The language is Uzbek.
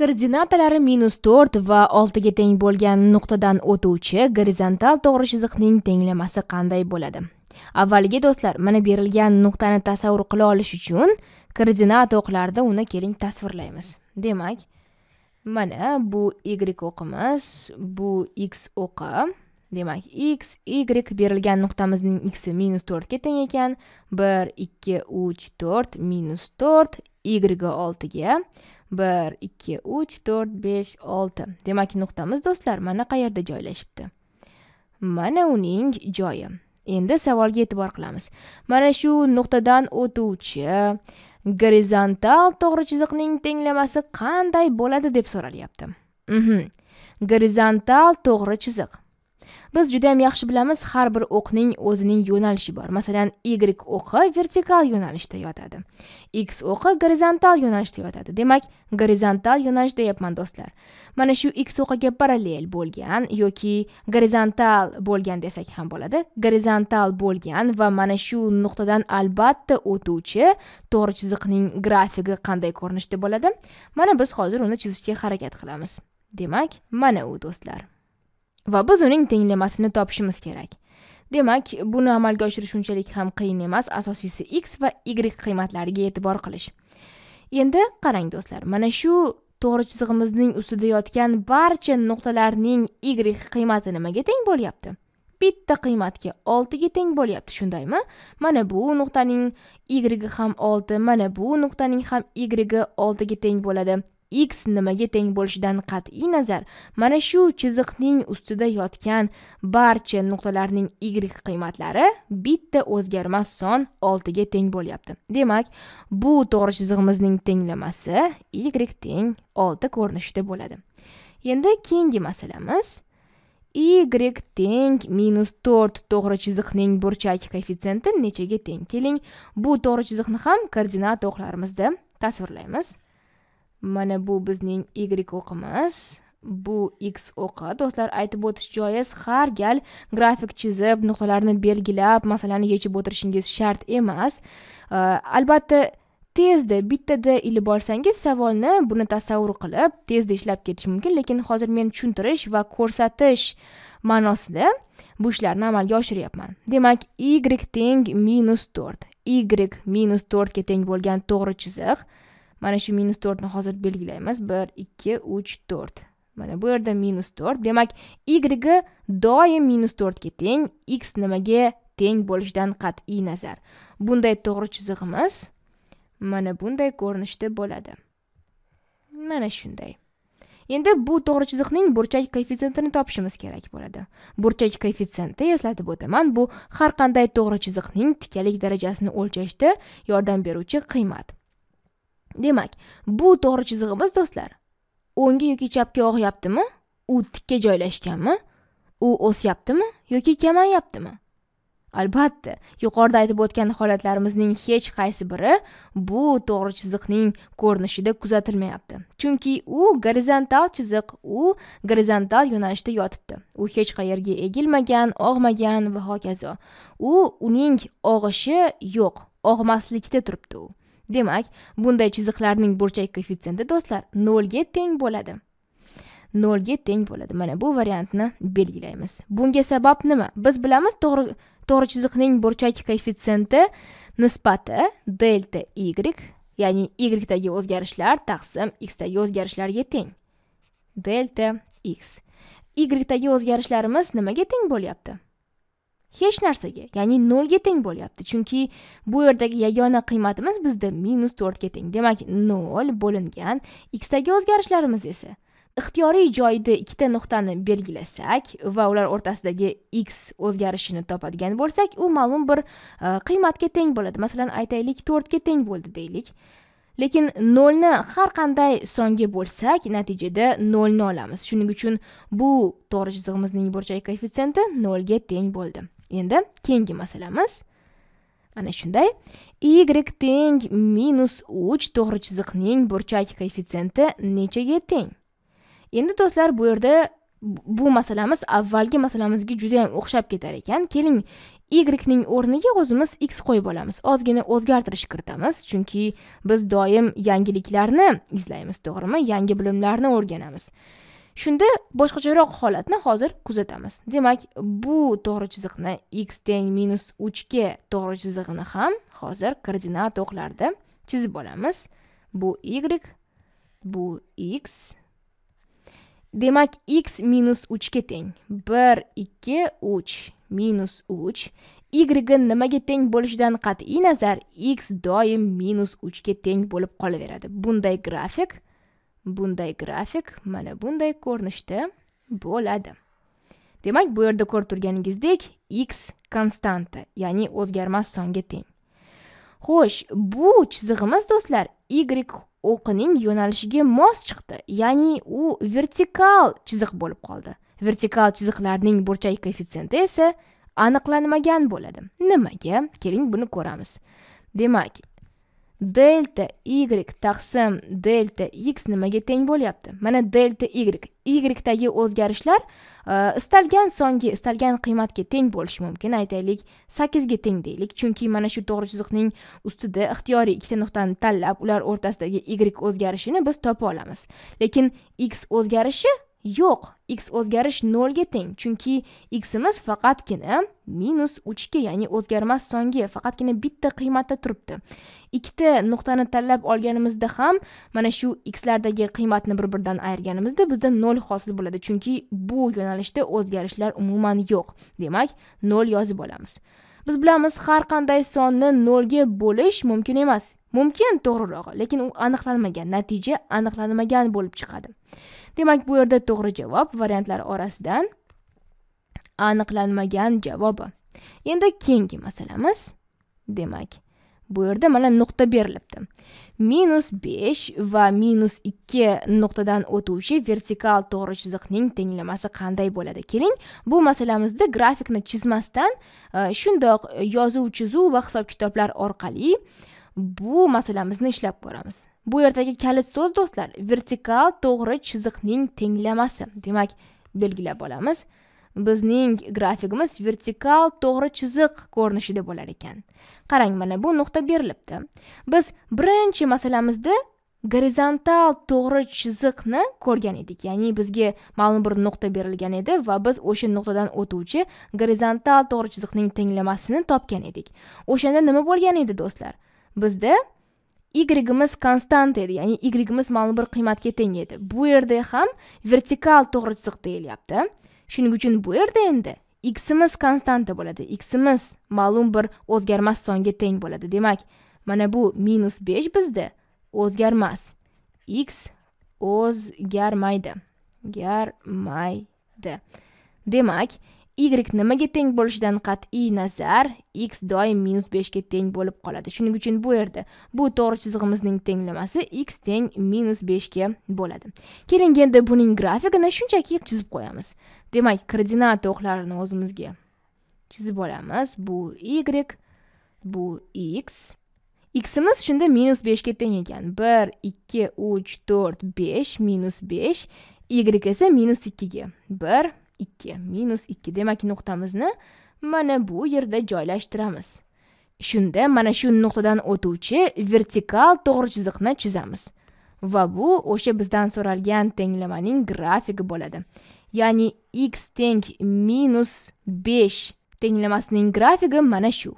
koordinatalari minus to'rt va oltiga teng bo'lgan nuqtadan o'tuvchi gorizontal to'g'ri chiziqning tenglamasi qanday bo'ladi avvaliga do'stlar mana berilgan nuqtani tasavvur qila olish uchun koordinata o'qlarida uni keling tasvirlaymiz demak mana bu y o'qimiz bu x o'qi demak x y berilgan nuqtamizning x minus to'rtga teng ekan bir ikki uch to'rt minus to'rt y oltiga bir ikki uch to'rt besh olti demak nuqtamiz do'stlar mana qayerda joylashibdi mana uning joyi endi savolga e'tibor qilamiz mana shu nuqtadan o'tuvchi gorizontal to'g'ri chiziqning tenglamasi qanday bo'ladi deb so'ralyapti mhm. gorizontal to'g'ri chiziq biz juda ham yaxshi bilamiz har bir o'qning o'zining yo'nalishi bor masalan y o'qi vertikal yo'nalishda yotadi x o'qi gorizontal yo'nalishda yotadi demak gorizontal yo'nalish deyapman do'stlar mana shu x o'qiga parallel bo'lgan yoki gorizontal bo'lgan desak ham bo'ladi gorizontal bo'lgan va mana shu nuqtadan albatta o'tuvchi to'g'ri chiziqning grafigi qanday ko'rinishda bo'ladi mana biz hozir uni chizishga harakat qilamiz demak mana u do'stlar va biz uning tenglamasini topishimiz kerak demak buni amalga oshirish unchalik ham qiyin emas asosiysi x va y qiymatlariga e'tibor qilish endi qarang do'stlar mana shu to'g'ri chizig'imizning ustida yotgan barcha nuqtalarning y qiymati nimaga teng bo'lyapti bitta qiymatga oltiga teng bo'lyapti shundaymi mana bu nuqtaning y ham olti mana bu nuqtaning ham y oltiga teng bo'ladi x nimaga teng bo'lishidan qat'iy nazar mana shu chiziqning ustida yotgan barcha nuqtalarning y qiymatlari bitta o'zgarmas son 6 ga teng bo'lyapti demak bu to'g'ri chizig'imizning tenglamasi y teng 6 ko'rinishida bo'ladi endi keyingi masalamiz y teng minus 4 to'g'ri chiziqning burchak koeffitsiyenti nechaga teng keling bu to'g'ri chiziqni ham koordinat o'qlarimizda tasvirlaymiz mana bu bizning y o'qimiz bu x o'qi do'stlar aytib o'tish joiz har gal grafik chizib nuqtalarni belgilab masalani yechib o'tirishingiz shart emas albatta tezda bittada ilib olsangiz savolni buni tasavvur qilib tezda ishlab ketish mumkin lekin hozir men tushuntirish va ko'rsatish ma'nosida bu ishlarni amalga oshiryapman demak y teng minus to'rt y minus to'rtga teng bo'lgan to'g'ri chiziq mana shu minus to'rtni hozir belgilaymiz bir ikki uch to'rt mana bu yerda minus to'rt demak y doim minus to'rtga teng x nimaga teng bo'lishidan qat'iy nazar bunday to'g'ri chizig'imiz mana bunday ko'rinishda bo'ladi mana shunday endi bu to'g'ri chiziqning burchak koeffitsientini topishimiz kerak bo'ladi burchak koeffitsienti eslatib o'taman bu har qanday to'g'ri chiziqning tikalik darajasini o'lchashda yordam beruvchi qiymat demak bu to'g'ri chizig'imiz do'stlar o'ngga yoki chapga og'yaptimi u tikka joylashganmi u o'syaptimi yoki kamayyaptimi albatta yuqorida aytib o'tgan holatlarimizning hech qaysi biri bu to'g'ri chiziqning ko'rinishida kuzatilmayapti chunki u gorizontal chiziq u gorizontal yo'nalishda yotibdi u hech qayerga egilmagan og'magan va hokazo u uning og'ishi yo'q og'maslikda turibdi u demak bunday chiziqlarning burchak koeffitsiyenti do'stlar nolga teng bo'ladi nolga teng bo'ladi mana bu variantni belgilaymiz bunga sabab nima biz bilamiz to'g'ri to'g'ri chiziqning burchak koeffitsiyenti nisbati delta y ya'ni y dagi o'zgarishlar taqsim x dagi o'zgarishlarga teng delta x y dagi o'zgarishlarimiz nimaga teng bo'lyapti hech narsaga ya'ni nolga teng bo'lyapti chunki bu yerdagi yagona qiymatimiz bizda minus to'rtga teng demak nol bo'lingan x dagi o'zgarishlarimiz esa ixtiyoriy joyda ikkita nuqtani belgilasak va ular o'rtasidagi x o'zgarishini topadigan bo'lsak u ma'lum bir e, qiymatga teng bo'ladi masalan aytaylik to'rtga teng bo'ldi deylik lekin nolni har qanday songa bo'lsak natijada nolni olamiz shuning uchun bu to'g'ri chizig'imizning burchak koeffitsiyenti nolga teng bo'ldi endi keyingi masalamiz ana shunday y teng minus uch to'g'ri chiziqning burchak koeffitsiyenti nechaga teng endi do'stlar bu yerda bu masalamiz avvalgi masalamizga juda yam o'xshab ketar ekan keling y ning o'rniga o'zimiz x qo'yib olamiz ozgina o'zgartirish kiritamiz chunki biz doim yangiliklarni izlaymiz to'g'rimi yangi bilimlarni o'rganamiz shunda boshqacharoq holatni hozir kuzatamiz demak bu to'g'ri chiziqni x teng minus uchga to'g'ri chizig'ini ham hozir koordinat o'qlarida chizib olamiz bu y bu x demak x minus uchga teng bir ikki uch minus uch y nimaga teng bo'lishidan qat'iy nazar x doim minus uchga teng bo'lib qolaveradi bunday grafik bunday grafik mana bunday ko'rinishda bo'ladi demak bu yerda ko'rib turganingizdek x konstanta ya'ni o'zgarmas songa teng xo'sh bu chizig'imiz do'stlar y o'qining yo'nalishiga mos chiqdi ya'ni u vertikal chiziq bo'lib qoldi vertikal chiziqlarning burchak koeffitsiyenti esa aniqlanmagan bo'ladi nimaga keling buni ko'ramiz demak delta y taqsim delta x nimaga teng bo'lyapti mana delta y ydagi o'zgarishlar e, istalgan songa istalgan qiymatga teng bo'lishi mumkin aytaylik sakkizga teng deylik chunki mana shu to'g'ri chiziqning ustida ixtiyoriy ikkita nuqtani tanlab ular o'rtasidagi y o'zgarishini biz topa olamiz lekin x o'zgarishi yo'q x o'zgarish 0 ga teng chunki ximiz faqatgina minus ga, ya'ni o'zgarmas songi faqatgina bitta qiymatda turibdi ikkita nuqtani tanlab olganimizda ham mana shu xlardagi qiymatni bir biridan ayirganimizda bizda 0 hosil bo'ladi chunki bu yo'nalishda o'zgarishlar umuman yo'q demak 0 yozib olamiz biz bilamiz har qanday sonni nolga bo'lish mumkin emas mumkin to'g'rirog'i lekin u aniqlanmagan natija aniqlanmagan bo'lib chiqadi demak bu yerda to'g'ri javob variantlar orasidan aniqlanmagan javobi endi keyingi masalamiz demak bu yerda mana nuqta berilibdi minus besh va minus ikki nuqtadan o'tuvchi vertikal to'g'ri chiziqning tenglamasi qanday bo'ladi keling bu masalamizda grafikni chizmasdan e, shundoq yozuv chizuv va hisob kitoblar orqali bu masalamizni ishlab ko'ramiz bu yerdagi kalit so'z do'stlar vertikal to'g'ri chiziqning tenglamasi demak belgilab olamiz bizning grafigimiz vertikal to'g'ri chiziq ko'rinishida bo'lar ekan qarang mana bu nuqta berilibdi biz birinchi masalamizda gorizontal to'g'ri chiziqni ko'rgan edik ya'ni bizga ma'lum bir nuqta berilgan edi va biz o'sha nuqtadan o'tuvchi gorizontal to'g'ri chiziqning tenglamasini topgan edik o'shanda nima bo'lgan edi do'stlar bizda yimiz konstant edi ya'ni yimiz ma'lum bir qiymatga teng edi bu yerda ham vertikal to'g'ri chiziq deyilyapti shuning uchun bu yerda endi x imiz konstanta bo'ladi x imiz ma'lum bir o'zgarmas songa teng bo'ladi demak mana bu minus besh bizda o'zgarmas x o'zgarmaydi garmaydi demak y nimaga teng bo'lishidan qat'iy nazar x doim minus beshga teng bo'lib qoladi shuning uchun bu yerda bu to'g'ri chizig'imizning tenglamasi x teng minus beshga bo'ladi keling endi buning grafigini shunchaki chizib qo'yamiz demak koordinata o'qlarini o'zimizga chizib olamiz bu y bu x ximiz shunda minus beshga teng ekan bir ikki uch to'rt besh minus besh y esa minus ikkiga bir ikki minus ikki demak nuqtamizni mana bu yerda joylashtiramiz shunda mana shu nuqtadan o'tuvchi vertikal to'g'ri chiziqni chizamiz va bu o'sha bizdan so'ralgan tenglamaning grafiki bo'ladi ya'ni x teng minus besh tenglamasining grafigi mana shu